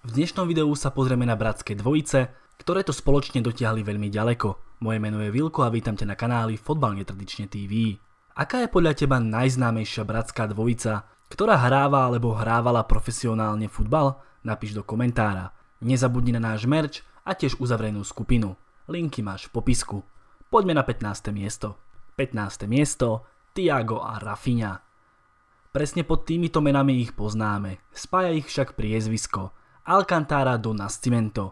V dnešnom videu sa pozrieme na bratské dvojice, ktoré to spoločne dotiahli veľmi ďaleko. Moje meno je Vilko a vítam ťa na kanáli Fotbal netradične TV. Aká je podľa teba najznámejšia bratská dvojica, ktorá hráva alebo hrávala profesionálne futbal? Napíš do komentára. Nezabudni na náš merch a tiež uzavrenú skupinu. Linky máš v popisku. Poďme na 15. miesto. 15. miesto Tiago a Rafinha. Presne pod týmito menami ich poznáme, spája ich však priezvisko – Alcantara do Nascimento.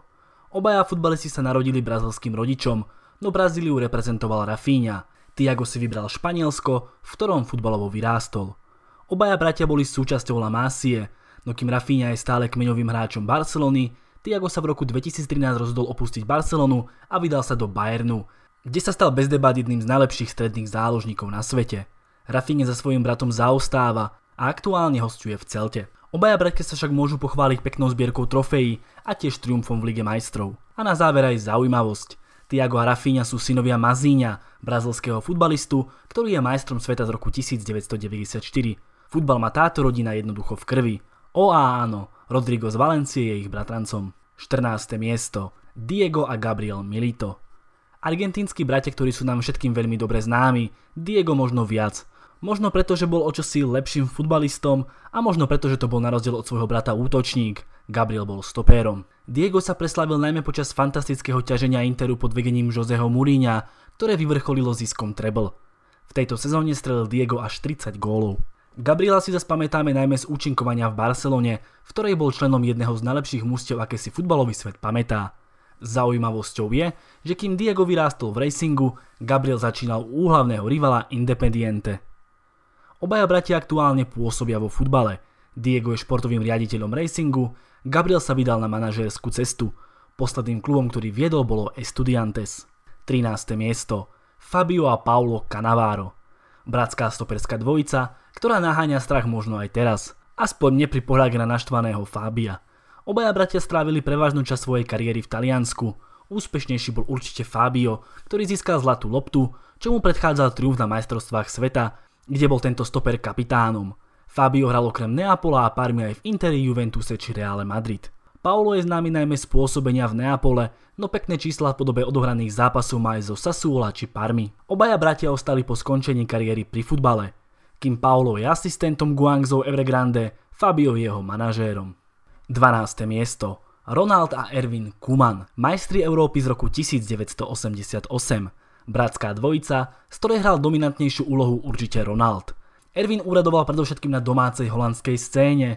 Obaja futbalisti sa narodili brazilským rodičom, no Brazíliu reprezentoval Rafinha. Tiago si vybral Španielsko, v ktorom futbalovo vyrástol. Obaja bratia boli súčasťou La Masie, no kým Rafinha je stále kmeňovým hráčom Barcelony, Tiago sa v roku 2013 rozhodol opustiť Barcelonu a vydal sa do Bayernu, kde sa stal bez debát jedným z najlepších stredných záložníkov na svete. Rafinha za svojim bratom zaostáva a aktuálne hostuje v Celte. Obaja bratia sa však môžu pochváliť peknou zbierkou trofejí a tiež triumfom v Lige majstrov. A na záver aj zaujímavosť. Tiago a Rafinha sú synovia Mazíňa, brazilského futbalistu, ktorý je majstrom sveta z roku 1994. Futbal má táto rodina jednoducho v krvi. O a áno, Rodrigo z Valencie je ich bratrancom. 14. miesto. Diego a Gabriel Milito. Argentínsky bratia, ktorí sú nám všetkým veľmi dobre známi, Diego možno viac, Možno preto, že bol očosi lepším futbalistom a možno preto, že to bol na rozdiel od svojho brata útočník. Gabriel bol stopérom. Diego sa preslavil najmä počas fantastického ťaženia Interu pod vedením Joseho Muríňa, ktoré vyvrcholilo ziskom treble. V tejto sezóne strelil Diego až 30 gólov. Gabriela si zase pamätáme najmä z účinkovania v Barcelone, v ktorej bol členom jedného z najlepších mústev, aké si futbalový svet pamätá. Zaujímavosťou je, že kým Diego vyrástol v racingu, Gabriel začínal u rivala Independiente. Obaja bratia aktuálne pôsobia vo futbale. Diego je športovým riaditeľom racingu, Gabriel sa vydal na manažérskú cestu. Posledným klubom, ktorý viedol, bolo Estudiantes. 13. miesto Fabio a Paulo Canavaro. Bratská stoperská dvojica, ktorá naháňa strach možno aj teraz. Aspoň pri pohľade na naštvaného Fabia. Obaja bratia strávili prevažnú časť svojej kariéry v Taliansku. Úspešnejší bol určite Fabio, ktorý získal zlatú loptu, čo mu predchádzal triumf na majstrovstvách sveta, kde bol tento stoper kapitánom. Fabio hral okrem Neapola a Parmi aj v Interi, Juventuse či Reále Madrid. Paolo je známy najmä z pôsobenia v Neapole, no pekné čísla v podobe odohraných zápasov má aj zo Sassuola či Parmy. Obaja bratia ostali po skončení kariéry pri futbale, kým Paolo je asistentom Guangzhou Evergrande, Fabio je jeho manažérom. 12. miesto Ronald a Erwin Kuman, majstri Európy z roku 1988 bratská dvojica, z ktorej hral dominantnejšiu úlohu určite Ronald. Erwin úradoval predovšetkým na domácej holandskej scéne,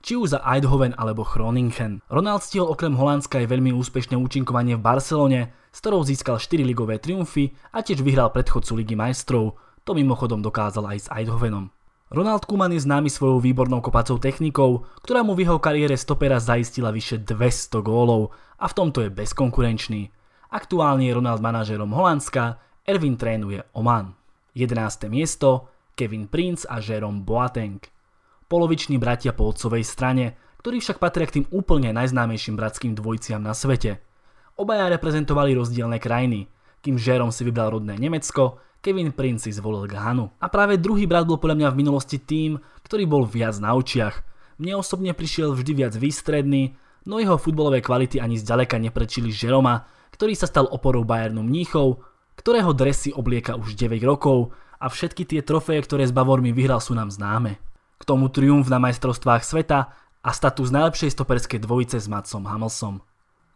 či už za Eidhoven alebo Groningen. Ronald stihol okrem Holandska aj veľmi úspešné účinkovanie v Barcelone, s ktorou získal 4 ligové triumfy a tiež vyhral predchodcu Ligy majstrov. To mimochodom dokázal aj s Eidhovenom. Ronald Koeman je známy svojou výbornou kopacou technikou, ktorá mu v jeho kariére stopera zaistila vyše 200 gólov a v tomto je bezkonkurenčný. Aktuálne je Ronald manažerom Holandska, Erwin trénuje Oman. 11. miesto Kevin Prince a Jerome Boateng. Poloviční bratia po otcovej strane, ktorí však patria k tým úplne najznámejším bratským dvojciam na svete. Obaja reprezentovali rozdielne krajiny, kým Jerome si vybral rodné Nemecko, Kevin Prince si zvolil Ghanu. A práve druhý brat bol podľa mňa v minulosti tým, ktorý bol viac na očiach. Mne osobne prišiel vždy viac výstredný, no jeho futbolové kvality ani zďaleka neprečili Žeroma, ktorý sa stal oporou Bayernu Mníchov, ktorého dresy oblieka už 9 rokov a všetky tie trofeje, ktoré s Bavormi vyhral, sú nám známe. K tomu triumf na majstrovstvách sveta a status najlepšej stoperskej dvojice s Matsom Hamelsom.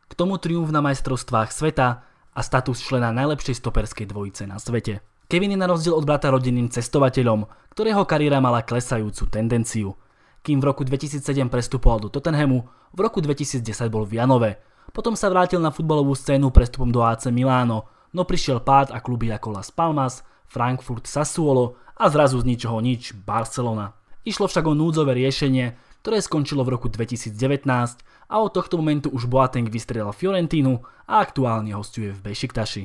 K tomu triumf na majstrovstvách sveta a status člena najlepšej stoperskej dvojice na svete. Kevin je na rozdiel od brata rodinným cestovateľom, ktorého kariéra mala klesajúcu tendenciu. Kým v roku 2007 prestupoval do Tottenhamu, v roku 2010 bol v Janove, potom sa vrátil na futbalovú scénu prestupom do AC Milano, no prišiel pád a kluby ako Las Palmas, Frankfurt Sassuolo a zrazu z ničoho nič Barcelona. Išlo však o núdzové riešenie, ktoré skončilo v roku 2019 a od tohto momentu už Boateng vystrelal Fiorentínu a aktuálne hostuje v Bešiktaši.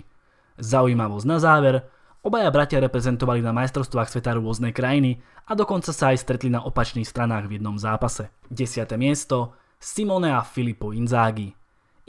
Zaujímavosť na záver, obaja bratia reprezentovali na majstrovstvách sveta rôzne krajiny a dokonca sa aj stretli na opačných stranách v jednom zápase. 10. miesto Simone a Filippo Inzaghi.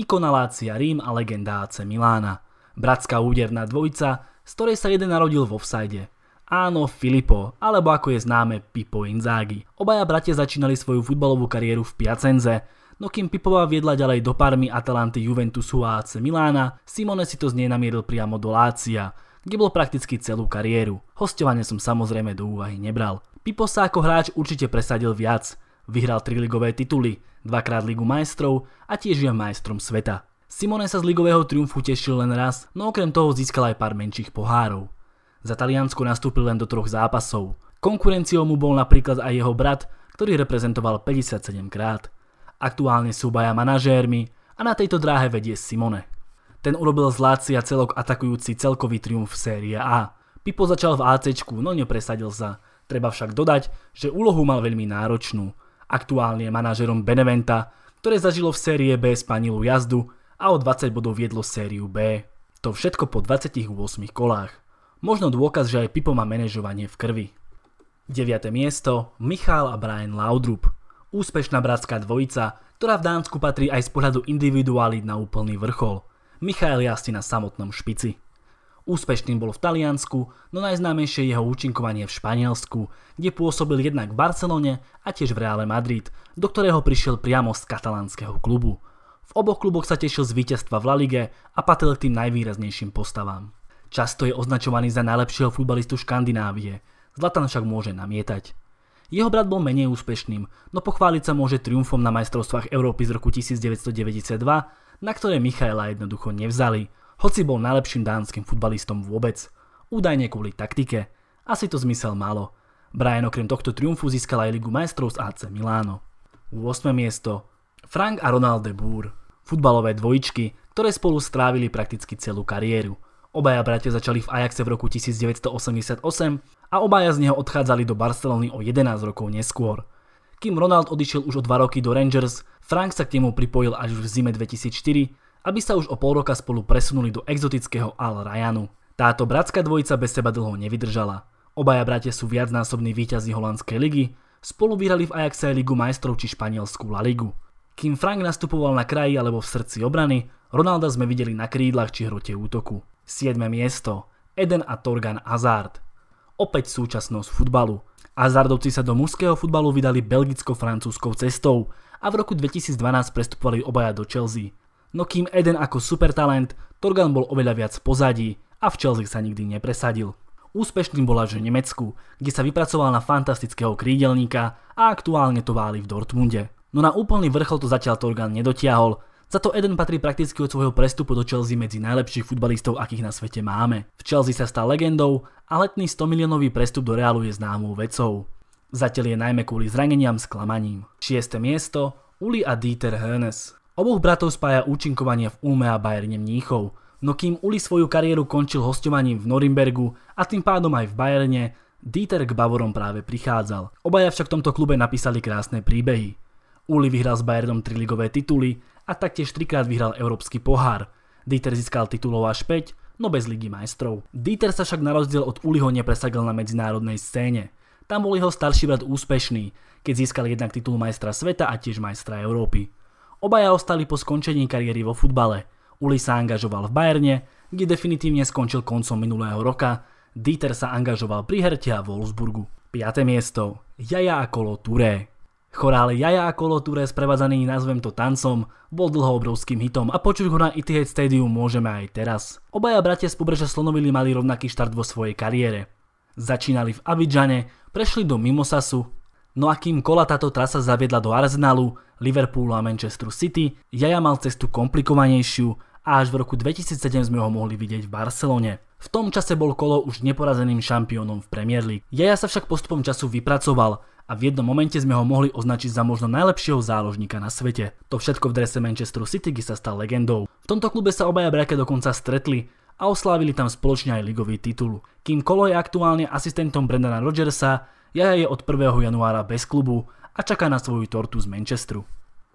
Ikonalácia Rím a legenda AC Milána. Bratská úderná dvojica, z ktorej sa jeden narodil v offside. Áno, Filipo, alebo ako je známe Pippo Inzaghi. Obaja bratia začínali svoju futbalovú kariéru v Piacenze, no kým Pippova viedla ďalej do Parmy, Atalanty, Juventusu a AC Milána, Simone si to z nej namieril priamo do Lácia, kde bol prakticky celú kariéru. Hostovanie som samozrejme do úvahy nebral. Pippo sa ako hráč určite presadil viac. Vyhral tri ligové tituly, dvakrát Ligu majstrov a tiež je majstrom sveta. Simone sa z ligového triumfu tešil len raz, no okrem toho získal aj pár menších pohárov. Za Taliansko nastúpil len do troch zápasov. Konkurenciou mu bol napríklad aj jeho brat, ktorý reprezentoval 57 krát. Aktuálne sú baja manažérmi a na tejto dráhe vedie Simone. Ten urobil z Lácia celok atakujúci celkový triumf série A. Pipo začal v AC, no nepresadil sa. Treba však dodať, že úlohu mal veľmi náročnú aktuálne manažerom Beneventa, ktoré zažilo v série B spanilú jazdu a o 20 bodov viedlo sériu B. To všetko po 28 kolách. Možno dôkaz, že aj Pipo má manažovanie v krvi. 9. miesto Michal a Brian Laudrup. Úspešná bratská dvojica, ktorá v Dánsku patrí aj z pohľadu individuálit na úplný vrchol. Michal jasne na samotnom špici. Úspešným bol v Taliansku, no najznámejšie jeho účinkovanie v Španielsku, kde pôsobil jednak v Barcelone a tiež v Reále Madrid, do ktorého prišiel priamo z katalánskeho klubu. V oboch kluboch sa tešil z víťazstva v La Lige a patril k tým najvýraznejším postavám. Často je označovaný za najlepšieho futbalistu Škandinávie, Zlatan však môže namietať. Jeho brat bol menej úspešným, no pochváliť sa môže triumfom na majstrovstvách Európy z roku 1992, na ktoré Michaela jednoducho nevzali – hoci bol najlepším dánskym futbalistom vôbec, údajne kvôli taktike. Asi to zmysel malo. Brian okrem tohto triumfu získal aj Ligu majstrov z AC Milano. 8. miesto Frank a Ronald de Boer. Futbalové dvojičky, ktoré spolu strávili prakticky celú kariéru. Obaja bratia začali v Ajaxe v roku 1988 a obaja z neho odchádzali do Barcelony o 11 rokov neskôr. Kým Ronald odišiel už o 2 roky do Rangers, Frank sa k nemu pripojil až v zime 2004 aby sa už o pol roka spolu presunuli do exotického Al Rajanu. Táto bratská dvojica bez seba dlho nevydržala. Obaja bratia sú viacnásobní víťazi holandskej ligy, spolu vyhrali v Ajaxe Ligu majstrov či španielskú La Ligu. Kým Frank nastupoval na kraji alebo v srdci obrany, Ronalda sme videli na krídlach či hrote útoku. 7. miesto Eden a Torgan Hazard. Opäť súčasnosť futbalu. Hazardovci sa do mužského futbalu vydali belgicko-francúzskou cestou a v roku 2012 prestupovali obaja do Chelsea no kým Eden ako supertalent, Torgan bol oveľa viac v pozadí a v Chelsea sa nikdy nepresadil. Úspešným bola až v Nemecku, kde sa vypracoval na fantastického krídelníka a aktuálne to váli v Dortmunde. No na úplný vrchol to zatiaľ Torgan nedotiahol, za to Eden patrí prakticky od svojho prestupu do Chelsea medzi najlepších futbalistov, akých na svete máme. V Chelsea sa stal legendou a letný 100 miliónový prestup do Realu je známou vecou. Zatiaľ je najmä kvôli zraneniam sklamaním. 6. miesto Uli a Dieter Hönes. Oboch bratov spája účinkovanie v Ulme a Bayerne Mníchov, no kým Uli svoju kariéru končil hostovaním v Norimbergu a tým pádom aj v Bayerne, Dieter k Bavorom práve prichádzal. Obaja však v tomto klube napísali krásne príbehy. Uli vyhral s Bayernom tri ligové tituly a taktiež trikrát vyhral Európsky pohár. Dieter získal titulov až 5, no bez ligy majstrov. Dieter sa však na rozdiel od Uliho nepresadil na medzinárodnej scéne. Tam bol jeho starší brat úspešný, keď získal jednak titul majstra sveta a tiež majstra Európy. Obaja ostali po skončení kariéry vo futbale. Uli sa angažoval v Bajerne, kde definitívne skončil koncom minulého roka. Dieter sa angažoval pri Hertia a Wolfsburgu. 5. miesto. Jaja a kolo Touré. Chorál Jaja a kolo Touré sprevádzaný nazvem to tancom bol dlho obrovským hitom a počuť ho na Etihad Stadium môžeme aj teraz. Obaja bratia z pobreža slonovili mali rovnaký štart vo svojej kariére. Začínali v Abidžane, prešli do Mimosasu, No a kým kola táto trasa zaviedla do Arsenalu, Liverpoolu a Manchesteru City, Jaja mal cestu komplikovanejšiu a až v roku 2007 sme ho mohli vidieť v Barcelone. V tom čase bol Kolo už neporazeným šampiónom v Premier League. Jaja sa však postupom času vypracoval a v jednom momente sme ho mohli označiť za možno najlepšieho záložníka na svete. To všetko v drese Manchesteru City, kde sa stal legendou. V tomto klube sa obaja brake dokonca stretli a oslávili tam spoločne aj ligový titul. Kým Kolo je aktuálne asistentom Brendana Rodgersa, Jaja je od 1. januára bez klubu a čaká na svoju tortu z Manchesteru.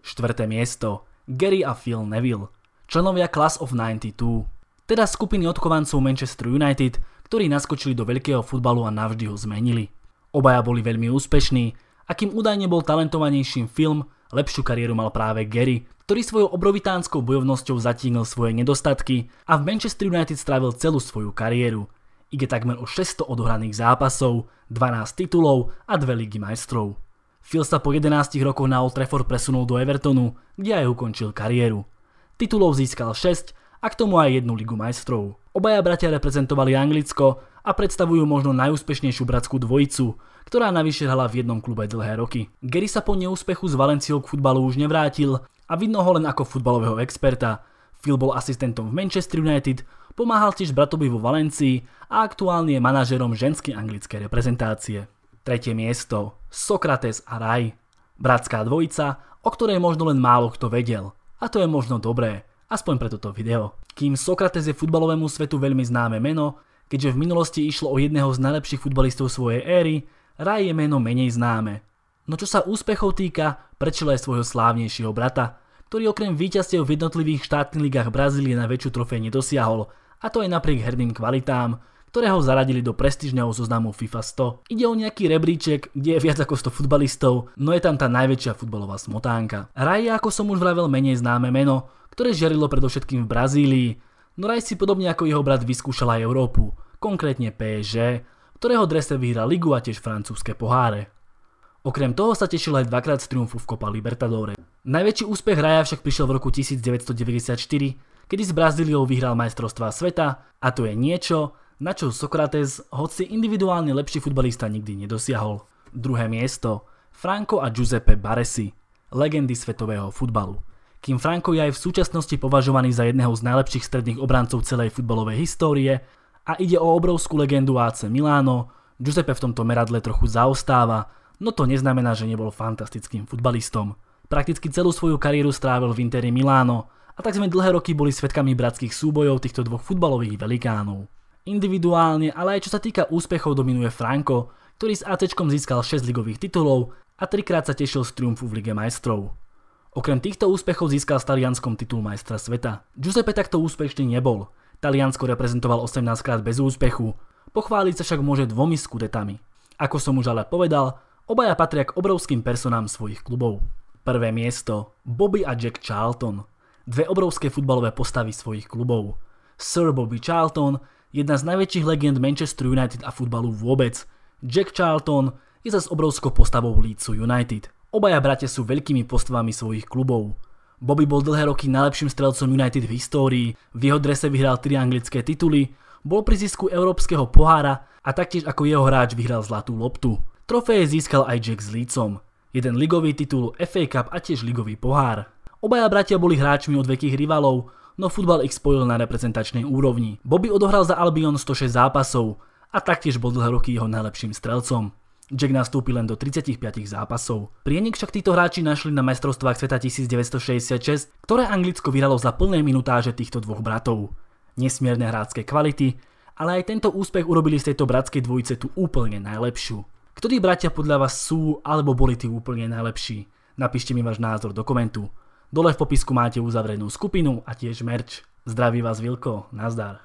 Štvrté miesto. Gary a Phil Neville. Členovia Class of 92. Teda skupiny odchovancov Manchester United, ktorí naskočili do veľkého futbalu a navždy ho zmenili. Obaja boli veľmi úspešní a kým údajne bol talentovanejším film, lepšiu kariéru mal práve Gary, ktorý svojou obrovitánskou bojovnosťou zatínil svoje nedostatky a v Manchester United strávil celú svoju kariéru, Ide takmer o 600 odohraných zápasov, 12 titulov a 2 ligy majstrov. Phil sa po 11 rokoch na Old Trafford presunul do Evertonu, kde aj ukončil kariéru. Titulov získal 6 a k tomu aj jednu ligu majstrov. Obaja bratia reprezentovali Anglicko a predstavujú možno najúspešnejšiu bratskú dvojicu, ktorá navyše hrala v jednom klube dlhé roky. Gary sa po neúspechu s Valenciou k futbalu už nevrátil a vidno ho len ako futbalového experta. Phil bol asistentom v Manchester United, Pomáhal tiež bratovi vo Valencii a aktuálne je manažerom ženskej anglickej reprezentácie. Tretie miesto Sokrates a Raj. Bratská dvojica, o ktorej možno len málo kto vedel. A to je možno dobré, aspoň pre toto video. Kým Sokrates je futbalovému svetu veľmi známe meno, keďže v minulosti išlo o jedného z najlepších futbalistov svojej éry, Raj je meno menej známe. No čo sa úspechov týka, prečilo aj svojho slávnejšieho brata, ktorý okrem víťazstiev v jednotlivých štátnych ligách Brazílie na väčšiu trofej nedosiahol, a to aj napriek herným kvalitám, ktoré ho zaradili do prestížneho zoznamu FIFA 100. Ide o nejaký rebríček, kde je viac ako 100 futbalistov, no je tam tá najväčšia futbalová smotánka. Raj je, ako som už vravel, menej známe meno, ktoré žiarilo predovšetkým v Brazílii, no Raj si podobne ako jeho brat vyskúšal aj Európu, konkrétne PSG, ktorého drese vyhra ligu a tiež francúzske poháre. Okrem toho sa tešil aj dvakrát z triumfu v Copa Libertadore. Najväčší úspech Raja však prišiel v roku 1994, kedy s Brazíliou vyhral majstrovstvá sveta a to je niečo, na čo Sokrates, hoci individuálne lepší futbalista nikdy nedosiahol. Druhé miesto Franco a Giuseppe Baresi, legendy svetového futbalu. Kým Franco je aj v súčasnosti považovaný za jedného z najlepších stredných obrancov celej futbalovej histórie a ide o obrovskú legendu AC Milano, Giuseppe v tomto meradle trochu zaostáva, no to neznamená, že nebol fantastickým futbalistom. Prakticky celú svoju kariéru strávil v Interi Milano a tak sme dlhé roky boli svetkami bratských súbojov týchto dvoch futbalových velikánov. Individuálne, ale aj čo sa týka úspechov dominuje Franco, ktorý s AC získal 6 ligových titulov a trikrát sa tešil z triumfu v Lige majstrov. Okrem týchto úspechov získal s Talianskom titul majstra sveta. Giuseppe takto úspešný nebol. Taliansko reprezentoval 18 krát bez úspechu, pochváliť sa však môže dvomi skudetami. Ako som už ale povedal, obaja patria k obrovským personám svojich klubov. Prvé miesto Bobby a Jack Charlton – dve obrovské futbalové postavy svojich klubov. Sir Bobby Charlton, jedna z najväčších legend Manchester United a futbalu vôbec. Jack Charlton je zase obrovskou postavou Leedsu United. Obaja bratia sú veľkými postavami svojich klubov. Bobby bol dlhé roky najlepším strelcom United v histórii, v jeho drese vyhral tri anglické tituly, bol pri zisku európskeho pohára a taktiež ako jeho hráč vyhral zlatú loptu. Trofeje získal aj Jack s Leedsom. Jeden ligový titul, FA Cup a tiež ligový pohár. Obaja bratia boli hráčmi od vekých rivalov, no futbal ich spojil na reprezentačnej úrovni. Bobby odohral za Albion 106 zápasov a taktiež bol dlhé roky jeho najlepším strelcom. Jack nastúpil len do 35 zápasov. Prienik však títo hráči našli na majstrovstvách sveta 1966, ktoré Anglicko vyralo za plné minutáže týchto dvoch bratov. Nesmierne hrácké kvality, ale aj tento úspech urobili z tejto bratskej dvojice tu úplne najlepšiu. Ktorí bratia podľa vás sú alebo boli tí úplne najlepší? Napíšte mi váš názor do komentu. Dole v popisku máte uzavrenú skupinu a tiež merč. Zdraví vás Vilko, nazdar.